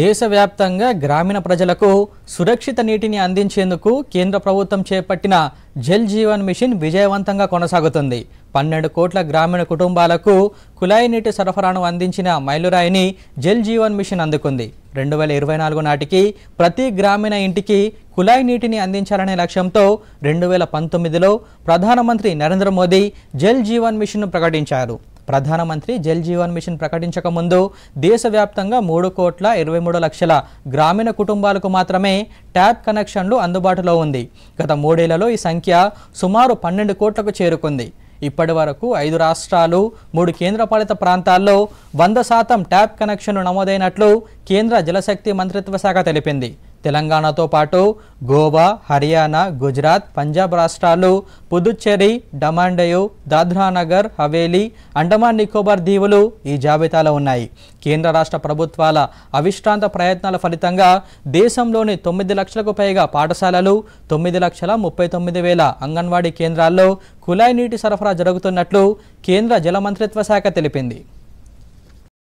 దేశవ్యాప్తంగా గ్రామీణ ప్రజలకు సురక్షిత నీటిని అందించేందుకు కేంద్ర ప్రభుత్వం చేపట్టిన జల్ జీవన్ మిషన్ విజయవంతంగా కొనసాగుతుంది పన్నెండు కోట్ల గ్రామీణ కుటుంబాలకు కుళాయి నీటి సరఫరాను అందించిన మైలురాయిని జల్ జీవన్ మిషన్ అందుకుంది రెండు వేల ఇరవై నాలుగు నాటికి ప్రతి గ్రామీణ ఇంటికి కుళాయి నీటిని అందించాలనే లక్ష్యంతో రెండు వేల పంతొమ్మిదిలో ప్రధానమంత్రి నరేంద్ర మోదీ జల్ జీవన్ మిషన్ను ప్రకటించారు ప్రధానమంత్రి జల్ జీవన్ మిషన్ ప్రకటించక ముందు దేశవ్యాప్తంగా మూడు కోట్ల ఇరవై మూడు లక్షల గ్రామీణ కుటుంబాలకు మాత్రమే ట్యాప్ కనెక్షన్లు అందుబాటులో ఉంది గత మూడేళ్లలో ఈ సంఖ్య సుమారు పన్నెండు కోట్లకు చేరుకుంది ఇప్పటి వరకు ఐదు రాష్ట్రాలు మూడు కేంద్రపాలిత ప్రాంతాల్లో వంద శాతం ట్యాప్ కనెక్షన్లు నమోదైనట్లు కేంద్ర జలశక్తి మంత్రిత్వ శాఖ తెలిపింది తెలంగాణతో పాటు గోవా హర్యానా గుజరాత్ పంజాబ్ రాష్ట్రాలు పుదుచ్చేరి డమాండయు దాద్రానగర్ హవేలీ అండమాన్ నికోబార్ దీవులు ఈ జాబితాలో ఉన్నాయి కేంద్ర రాష్ట్ర ప్రభుత్వాల అవిశ్రాంత ప్రయత్నాల ఫలితంగా దేశంలోని తొమ్మిది లక్షలకు పైగా పాఠశాలలు తొమ్మిది లక్షల ముప్పై తొమ్మిది వేల అంగన్వాడీ కేంద్రాల్లో కులాయి నీటి సరఫరా జరుగుతున్నట్లు కేంద్ర జలమంత్రిత్వ శాఖ తెలిపింది